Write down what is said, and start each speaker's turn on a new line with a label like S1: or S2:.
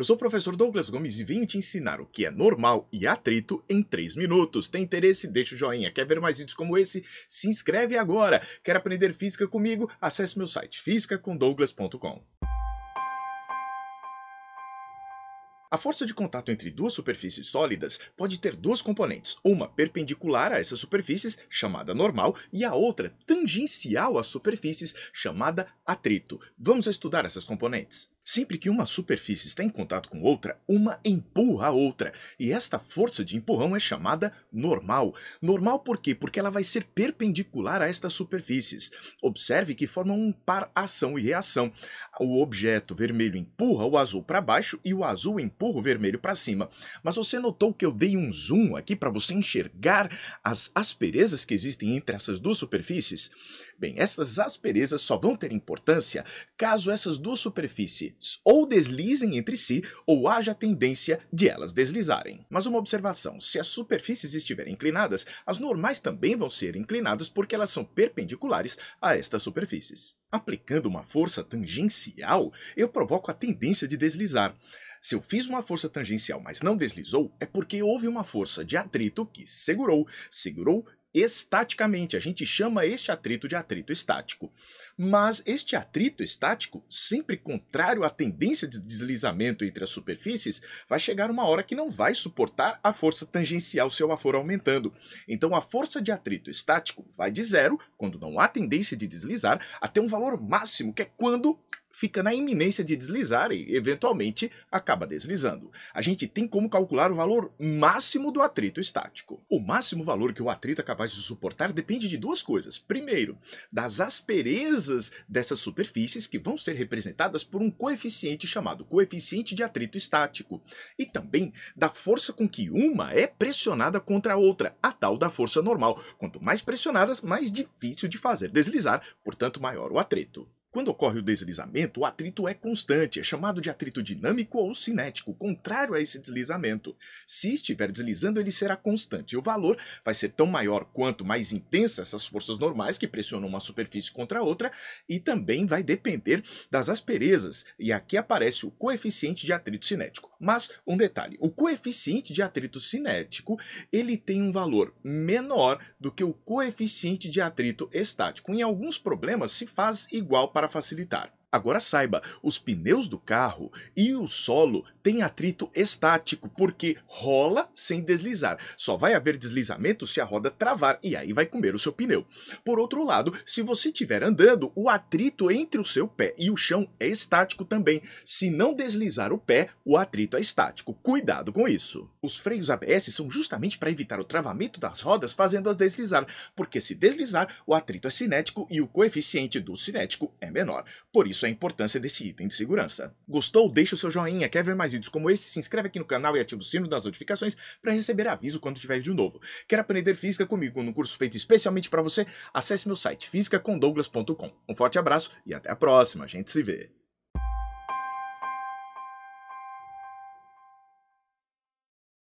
S1: Eu sou o professor Douglas Gomes e vim te ensinar o que é normal e atrito em 3 minutos. Tem interesse? Deixa o joinha. Quer ver mais vídeos como esse? Se inscreve agora. Quer aprender física comigo? Acesse meu site fisicacondouglas.com. A força de contato entre duas superfícies sólidas pode ter duas componentes, uma perpendicular a essas superfícies, chamada normal, e a outra tangencial às superfícies, chamada atrito. Vamos estudar essas componentes. Sempre que uma superfície está em contato com outra, uma empurra a outra, e esta força de empurrão é chamada normal. Normal por quê? Porque ela vai ser perpendicular a estas superfícies. Observe que formam um par ação e reação. O objeto vermelho empurra o azul para baixo e o azul empurra o vermelho para cima. Mas você notou que eu dei um zoom aqui para você enxergar as asperezas que existem entre essas duas superfícies? Bem, essas asperezas só vão ter importância caso essas duas superfícies ou deslizem entre si ou haja tendência de elas deslizarem. Mas uma observação: se as superfícies estiverem inclinadas, as normais também vão ser inclinadas porque elas são perpendiculares a estas superfícies. Aplicando uma força tangencial, eu provoco a tendência de deslizar. Se eu fiz uma força tangencial, mas não deslizou, é porque houve uma força de atrito que segurou, segurou estaticamente. A gente chama este atrito de atrito estático. Mas este atrito estático, sempre contrário à tendência de deslizamento entre as superfícies, vai chegar uma hora que não vai suportar a força tangencial se ela for aumentando. Então a força de atrito estático vai de zero, quando não há tendência de deslizar, até um valor máximo, que é quando fica na iminência de deslizar e, eventualmente, acaba deslizando. A gente tem como calcular o valor máximo do atrito estático. O máximo valor que o atrito é capaz de suportar depende de duas coisas. Primeiro, das asperezas dessas superfícies, que vão ser representadas por um coeficiente chamado coeficiente de atrito estático, e também da força com que uma é pressionada contra a outra, a tal da força normal. Quanto mais pressionadas, mais difícil de fazer deslizar, portanto, maior o atrito. Quando ocorre o deslizamento, o atrito é constante, é chamado de atrito dinâmico ou cinético, contrário a esse deslizamento. Se estiver deslizando, ele será constante. O valor vai ser tão maior quanto mais intensas essas forças normais que pressionam uma superfície contra outra e também vai depender das asperezas. E aqui aparece o coeficiente de atrito cinético. Mas um detalhe, o coeficiente de atrito cinético, ele tem um valor menor do que o coeficiente de atrito estático. Em alguns problemas se faz igual para para facilitar. Agora saiba, os pneus do carro e o solo têm atrito estático, porque rola sem deslizar. Só vai haver deslizamento se a roda travar, e aí vai comer o seu pneu. Por outro lado, se você estiver andando, o atrito entre o seu pé e o chão é estático também. Se não deslizar o pé, o atrito é estático. Cuidado com isso. Os freios ABS são justamente para evitar o travamento das rodas fazendo-as deslizar, porque se deslizar, o atrito é cinético e o coeficiente do cinético é menor. Por isso, isso a importância desse item de segurança. Gostou? Deixa o seu joinha. Quer ver mais vídeos como esse? Se inscreve aqui no canal e ativa o sino das notificações para receber aviso quando tiver vídeo novo. Quer aprender física comigo no curso feito especialmente para você? Acesse meu site fisicacondouglas.com. Um forte abraço e até a próxima. A gente se vê.